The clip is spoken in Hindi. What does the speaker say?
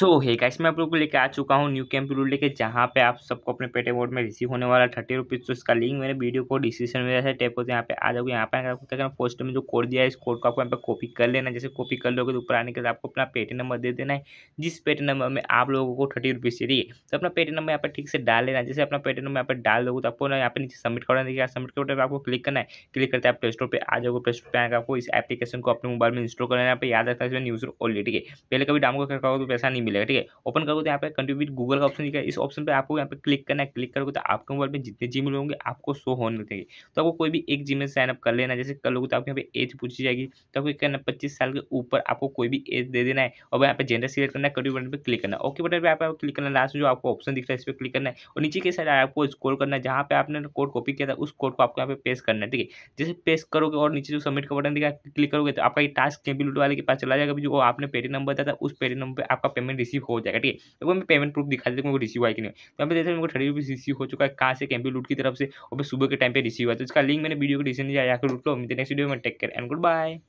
सो है गाइस मैं आप लोगों को लेकर आ चुका हूँ न्यू कैंप रूल लेके जहाँ पे आप सबको अपने पेटे बोर्ड में रिसीव होने वाला थर्टी रुपीज़ तो इसका लिंक मेरे वीडियो को डिस्क्रिप्शन में जैसे टैप होते यहाँ पे आ जाओगे यहाँ पे आपको क्या करना पोस्ट में जो कोड दिया है इस कोड को आपको यहाँ पे कॉपी कर लेना जैसे कॉपी कर लोगे तो ऊपर आने के बाद आपको अपना पेटी नंबर दे देना है जिस पेटी नंबर में आप लोगों को थर्टी रुपीज़ चाहिए तो अपना पेटी नंबर यहाँ पर ठीक से डाल लेना जैसे अपना पेटी नंबर यहाँ पर डाल दोगे तो आपको ना यहाँ पर नीचे सबमिट करना देखिए सबमिट के आपको क्लिक करना है क्लिक करते आप प्ले स्टोर पर आ जाओगे प्ले स्टोर पर आएगा आपको इस एप्लीकेशन को अपने मोबाइल में इंस्टॉल करना है यहाँ पर याद रखना इसमें न्यूज़ ऑलरेडी के पहले कभी डाउनलोड करो तो पैसा नहीं मिलेगा ठीक है ओपन करोगे तो यहाँ पे कंट्रीब्यूट गूगल का ऑप्शन दिखेगा इस ऑप्शन पर आपको यहाँ पे क्लिक करना है क्लिक करोगे तो आपके मोबाइल में जितने जी होंगे आपको शो होने देंगे तो आपको कोई भी एक जी साइनअप कर लेना जैसे कर लोगों तो आपको यहाँ पे एज पूछी जाएगी तो आपको करना पच्चीस साल के ऊपर आपको कोई भी एज दे देना है और यहाँ पे जेंडर सिलेक्ट करना है कंट्रीब्यूट बटन पर क्लिक करना ओके बटन पर आप क्लिक करना लास्ट में जो आपको ऑप्शन दिख रहा है इस पर क्लिक करना है और नीचे के साइड आपको स्कोर करना है जहाँ पे आपने कोड कॉपी किया था उस कोड को आपको यहाँ पे पेश करना है ठीक है जैसे पेश करोगे और नीचे जो सबमिट का बटन दिखा क्लिक करोगे तो आपका ये टास्क कैंपिलूट वाले के पास चला जाएगा जो आपने पेटी नंबर दिया था उस पेटी नंबर पर आपका पेमेंट रिसीव हो जाएगा ठीक है देखो मैं पेमेंट प्रूफ दिखा देते रिसीव हुआ कि नहीं तो यहाँ पे देखते हैं थर्टी रुपीज़ रिसीव हो चुका है कहाँ से कैम्पी लूट की तरफ से और सुबह के टाइम पर रिसीव हुआ तो इसका लिंक मैंने वीडियो को डिसीजन जाकर लूट लो नेक्स्ट वीडियो में take care and good bye